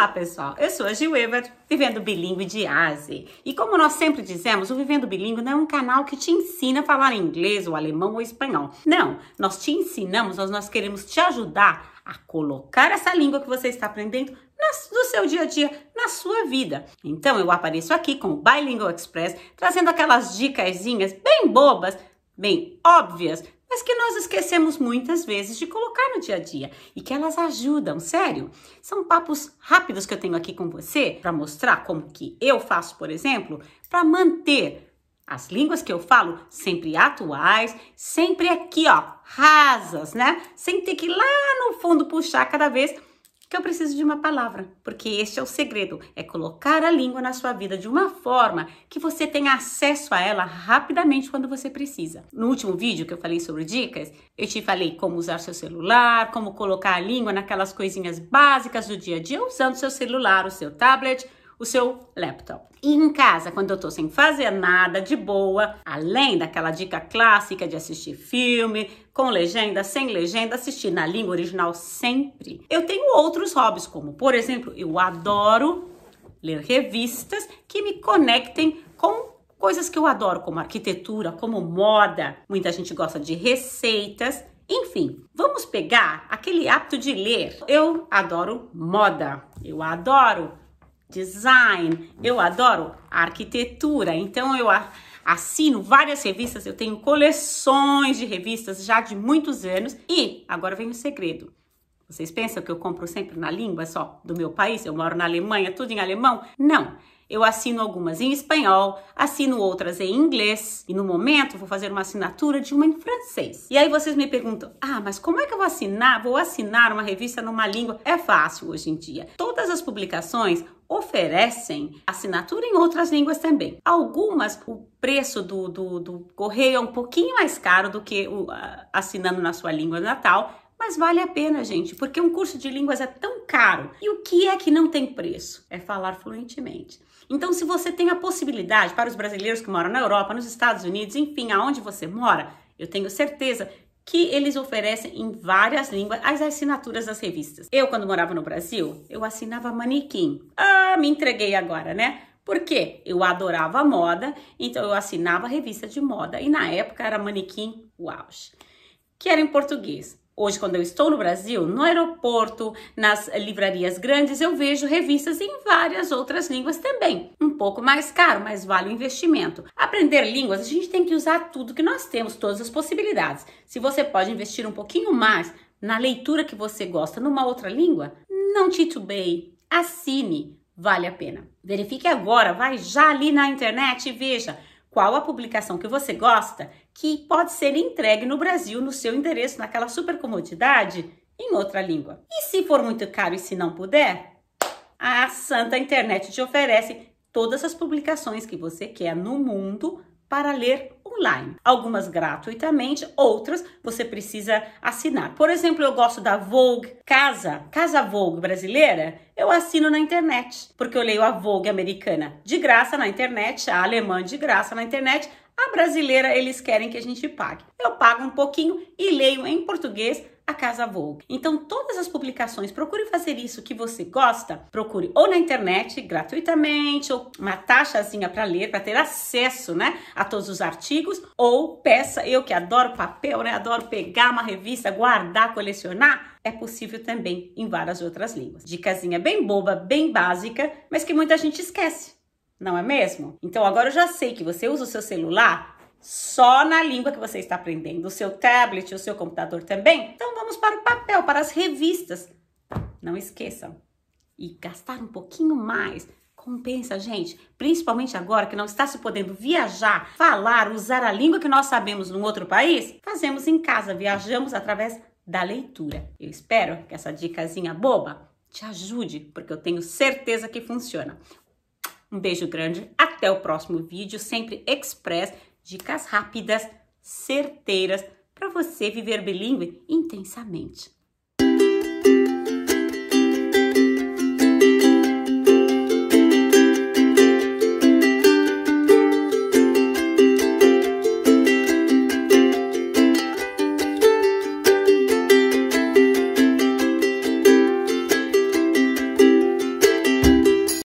Olá pessoal, eu sou a Gil Evert, Vivendo Bilingue de Ásia. E como nós sempre dizemos, o Vivendo Bilingue não é um canal que te ensina a falar inglês, ou alemão ou espanhol. Não, nós te ensinamos, nós, nós queremos te ajudar a colocar essa língua que você está aprendendo no seu dia a dia, na sua vida. Então eu apareço aqui com o Bilingual Express, trazendo aquelas dicasinhas bem bobas, bem óbvias, mas que nós esquecemos muitas vezes de colocar no dia a dia e que elas ajudam, sério. São papos rápidos que eu tenho aqui com você para mostrar como que eu faço, por exemplo, para manter as línguas que eu falo sempre atuais, sempre aqui, ó, rasas, né? Sem ter que ir lá no fundo puxar cada vez que eu preciso de uma palavra, porque este é o segredo, é colocar a língua na sua vida de uma forma que você tenha acesso a ela rapidamente quando você precisa. No último vídeo que eu falei sobre dicas, eu te falei como usar seu celular, como colocar a língua naquelas coisinhas básicas do dia a dia usando seu celular, o seu tablet, o seu laptop. E em casa, quando eu tô sem fazer nada de boa, além daquela dica clássica de assistir filme, com legenda, sem legenda, assistir na língua original sempre, eu tenho outros hobbies, como por exemplo, eu adoro ler revistas que me conectem com coisas que eu adoro, como arquitetura, como moda. Muita gente gosta de receitas. Enfim, vamos pegar aquele hábito de ler. Eu adoro moda, eu adoro design, eu adoro arquitetura, então eu assino várias revistas, eu tenho coleções de revistas já de muitos anos e agora vem o segredo. Vocês pensam que eu compro sempre na língua só do meu país? Eu moro na Alemanha, tudo em alemão? Não. Eu assino algumas em espanhol, assino outras em inglês e no momento vou fazer uma assinatura de uma em francês. E aí vocês me perguntam: "Ah, mas como é que eu vou assinar? Vou assinar uma revista numa língua?" É fácil hoje em dia. Todas as publicações oferecem assinatura em outras línguas também. Algumas, o preço do, do, do correio é um pouquinho mais caro do que o, assinando na sua língua natal, mas vale a pena, gente, porque um curso de línguas é tão caro. E o que é que não tem preço? É falar fluentemente. Então, se você tem a possibilidade, para os brasileiros que moram na Europa, nos Estados Unidos, enfim, aonde você mora, eu tenho certeza que eles oferecem em várias línguas as assinaturas das revistas. Eu, quando morava no Brasil, eu assinava Manequim. Ah, me entreguei agora, né? Porque eu adorava moda, então eu assinava revista de moda e na época era manequim Walsh, que era em português. Hoje, quando eu estou no Brasil, no aeroporto, nas livrarias grandes, eu vejo revistas em várias outras línguas também. Um pouco mais caro, mas vale o investimento. Aprender línguas, a gente tem que usar tudo que nós temos, todas as possibilidades. Se você pode investir um pouquinho mais na leitura que você gosta numa outra língua, não titubeie, assine vale a pena. Verifique agora, vai já ali na internet e veja qual a publicação que você gosta que pode ser entregue no Brasil no seu endereço, naquela super comodidade, em outra língua. E se for muito caro e se não puder, a Santa Internet te oferece todas as publicações que você quer no mundo para ler online. Algumas gratuitamente, outras você precisa assinar. Por exemplo, eu gosto da Vogue Casa, Casa Vogue brasileira, eu assino na internet, porque eu leio a Vogue americana de graça na internet, a alemã de graça na internet, a brasileira eles querem que a gente pague. Eu pago um pouquinho e leio em português a Casa Vogue. Então, todas as publicações, procure fazer isso que você gosta, procure ou na internet gratuitamente, ou uma taxazinha para ler, para ter acesso, né, a todos os artigos, ou peça, eu que adoro papel, né, adoro pegar uma revista, guardar, colecionar, é possível também em várias outras línguas. Dicasinha bem boba, bem básica, mas que muita gente esquece. Não é mesmo? Então agora eu já sei que você usa o seu celular só na língua que você está aprendendo, o seu tablet, o seu computador também. Então vamos para o papel, para as revistas. Não esqueçam. E gastar um pouquinho mais. Compensa, gente, principalmente agora que não está se podendo viajar, falar, usar a língua que nós sabemos num outro país, fazemos em casa, viajamos através da leitura. Eu espero que essa dicasinha boba te ajude, porque eu tenho certeza que funciona. Um beijo grande, até o próximo vídeo, sempre express dicas rápidas, certeiras para você viver bilíngue intensamente.